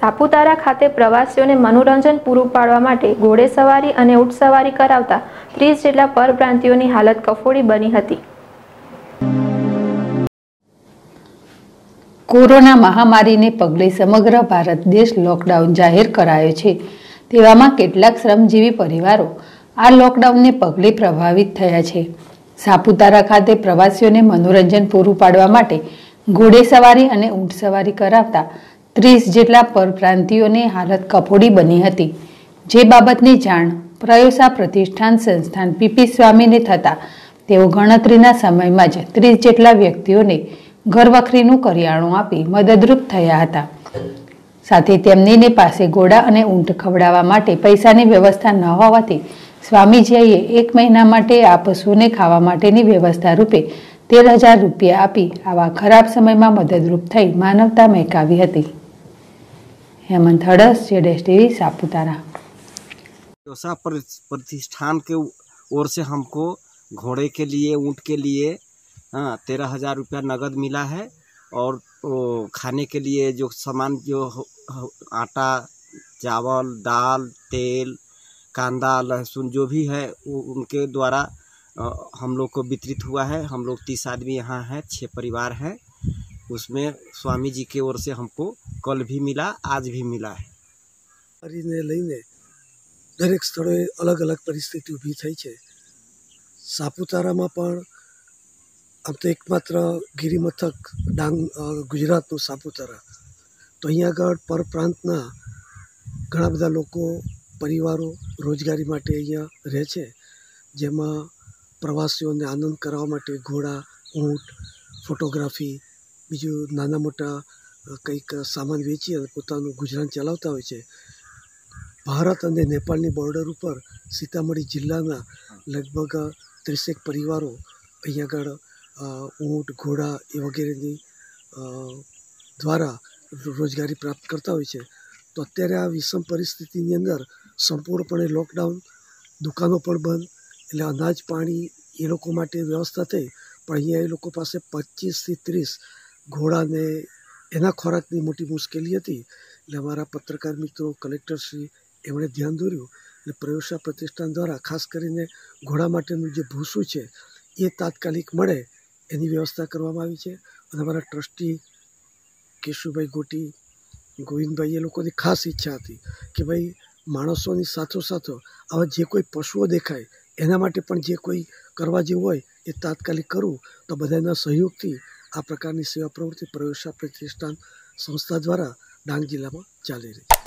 સાપુતારા ખાતે પ્રવાસીઓને મનોરંજન પૂરું પાડવા માટે ઘોડે અને ઊંટ કરાવતા ત્રીસ જેટલા પરપ્રાંતિઓની હાલત કફોડી બની હતી કોરોના મહામારીને પગલે સમગ્ર ભારત દેશ લોકડાઉન જાહેર કરાયો છે તેવામાં કેટલાક શ્રમજીવી પરિવારો આ લોકડાઉનને પગલે પ્રભાવિત થયા છે સાપુતારા ખાતે પ્રવાસીઓને મનોરંજન પૂરું પાડવા માટે ઘોડે અને ઊંટ સવારી કરાવતા ત્રીસ જેટલા પરપ્રાંતિઓની હાલત કફોડી બની હતી જે બાબતની જાણ પ્રયોસા પ્રતિષ્ઠાન સંસ્થાન પીપી સ્વામીને થતાં તેઓ ગણતરીના સમયમાં જ ત્રીસ જેટલા વ્યક્તિઓને ઘરવખરીનું કરિયાણું આપી મદદરૂપ થયા હતા સાથે તેમનીને પાસે ઘોડા અને ઊંટ ખવડાવવા માટે પૈસાની વ્યવસ્થા ન હોવાથી સ્વામીજીએ એક મહિના માટે આ પશુને ખાવા માટેની વ્યવસ્થા રૂપે તેર હજાર રૂપિયા આપી આવા ખરાબ સમયમાં મદદરૂપ થઈ માનવતા મહેકાવી હતી हेमंत सापुतारा व्यवसाय तो प्रतिष्ठान के ओर से हमको घोड़े के लिए ऊँट के लिए हाँ तेरह हज़ार रुपया नगद मिला है और खाने के लिए जो सामान जो आटा चावल दाल तेल कांदा लहसुन जो भी है वो उनके द्वारा हम लोग को वितरित हुआ है हम लोग तीस आदमी यहाँ हैं छः परिवार हैं उसमें स्वामी जी के ओर से हमको કલ ભી મિલા આજ ભી મિલા હે કરીને લઈને દરેક સ્થળોએ અલગ અલગ પરિસ્થિતિ ઊભી થઈ છે સાપુતારામાં પણ આમ તો એકમાત્ર ગિરિમથક ડાંગ ગુજરાતનું સાપુતારા તો અહીંયા આગળ પરપ્રાંતના ઘણા બધા લોકો પરિવારો રોજગારી માટે અહીંયા રહે છે જેમાં પ્રવાસીઓને આનંદ કરાવવા માટે ઘોડા ઊંટ ફોટોગ્રાફી બીજું નાના મોટા કંઈક સામાન વેચી અને પોતાનું ગુજરાન ચલાવતા હોય છે ભારત અને નેપાળની બોર્ડર ઉપર સીતામઢી જિલ્લાના લગભગ ત્રીસેક પરિવારો અહીંયા આગળ ઊંટ ઘોડા એ વગેરેની દ્વારા રોજગારી પ્રાપ્ત કરતા હોય છે તો અત્યારે આ વિષમ પરિસ્થિતિની અંદર સંપૂર્ણપણે લોકડાઉન દુકાનો પણ બંધ એટલે અનાજ પાણી એ લોકો માટે વ્યવસ્થા થઈ પણ અહીંયા એ લોકો પાસે પચીસથી ત્રીસ ઘોડાને એના ખોરાકની મોટી મુશ્કેલી હતી એટલે અમારા પત્રકાર મિત્રો કલેક્ટરશ્રી એમણે ધ્યાન દોર્યું અને પ્રયોગશાળા પ્રતિષ્ઠાન દ્વારા ખાસ કરીને ઘોડા માટેનું જે ભૂસું છે એ તાત્કાલિક મળે એની વ્યવસ્થા કરવામાં આવી છે અને અમારા ટ્રસ્ટી કેશુભાઈ ગોટી ગોવિંદભાઈ એ લોકોની ખાસ ઈચ્છા હતી કે ભાઈ માણસોની સાથોસાથો આવા જે કોઈ પશુઓ દેખાય એના માટે પણ જે કોઈ કરવા જેવું હોય એ તાત્કાલિક કરવું તો બધાના સહયોગથી આ પ્રકારની સેવા પ્રવૃત્તિ પ્રયોગશા પ્રતિષ્ઠાન સંસ્થા દ્વારા ડાંગ જિલ્લામાં ચાલી રહી છે